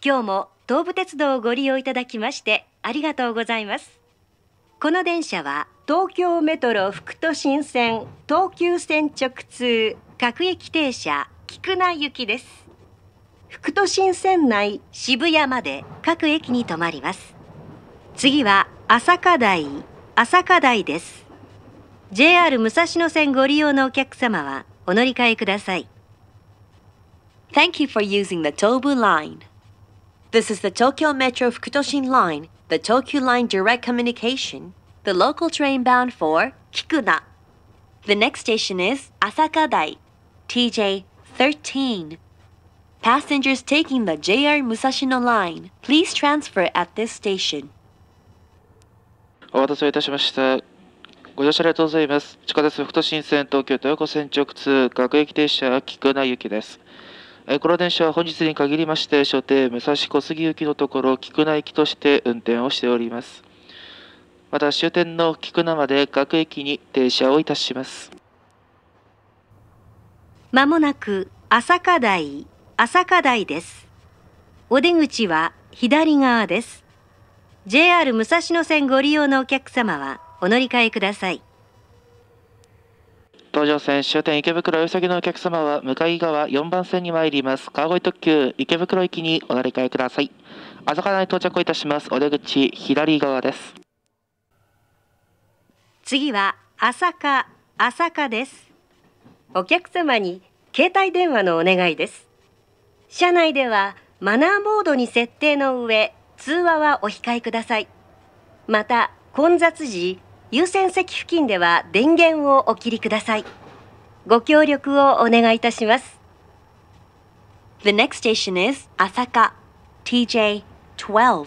今日も東武鉄道をご利用いただきましてありがとうございますこの電車は東京メトロ副都心線東急線直通各駅停車菊名行きです副都心線内渋谷まで各駅に停まります次は朝霞台朝霞台です JR 武蔵野線ご利用のお客様はお乗り換えください Thank you for using the Tobu line This is the Tokyo Metro Fukutosin Line, the Tokyo Line Direct Communication, the local train bound for Kikuna. The next station is Asakadai, TJ 13. Passengers taking the JR Musashino Line, please transfer at this station. お待たせいたしました。ご乗車ありがとうございます。地下鉄副都心線東京豊子線直通各駅停車菊名行きです。えこの電車は本日に限りまして所定武蔵小杉行きのところ菊名行きとして運転をしておりますまた終点の菊名まで各駅に停車をいたしますまもなく朝霞台朝霞台ですお出口は左側です JR 武蔵野線ご利用のお客様はお乗り換えください東上線終点池袋よさぎのお客様は向かい側4番線に参ります川越特急池袋行きにお乗り換えください朝からに到着いたしますお出口左側です次は朝霞朝霞ですお客様に携帯電話のお願いです車内ではマナーモードに設定の上通話はお控えくださいまた混雑時優先席付近では電源をお切りください。ご協力をお願いいたします。The next station is Asaka TJ12.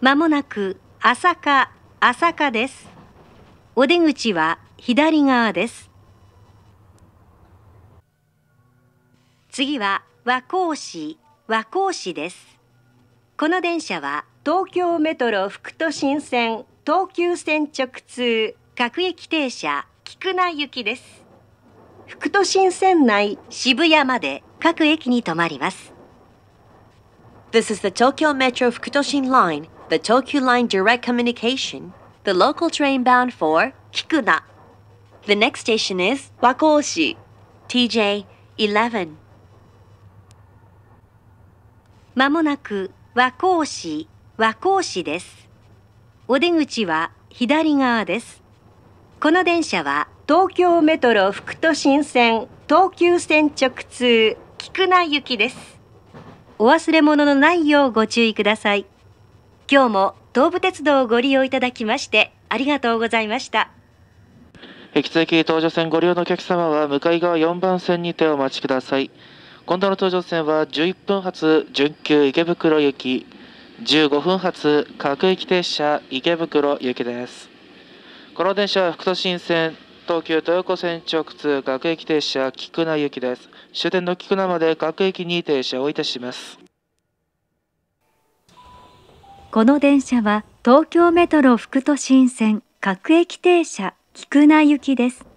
まもなく Asaka Asaka です。お出口は左側です。次は和光市和光市です。この電車は東京メトロ副都心線東急線直通各駅停車菊名行きです副都心線内渋谷まで各駅に停まります This is the Tokyo Metro 副都心 Line, the Tokyo Line Direct Communication, the local train bound for 菊名 The next station is 和光市 o s h i TJ 11. まもなく和光市和光市です。お出口は左側です。この電車は東京メトロ副都心線東急線直通菊名行きです。お忘れ物のないようご注意ください。今日も東武鉄道をご利用いただきましてありがとうございました。引き続き東上線ご利用のお客様は向かい側4番線にてお待ちください。今度の東上線は11分発準急池袋行き15分発各駅停車池袋行きです。この電車は副都心線、東急豊子線直通各駅停車菊名行きです。終点の菊名まで各駅に停車をいたします。この電車は東京メトロ副都心線各駅停車菊名行きです。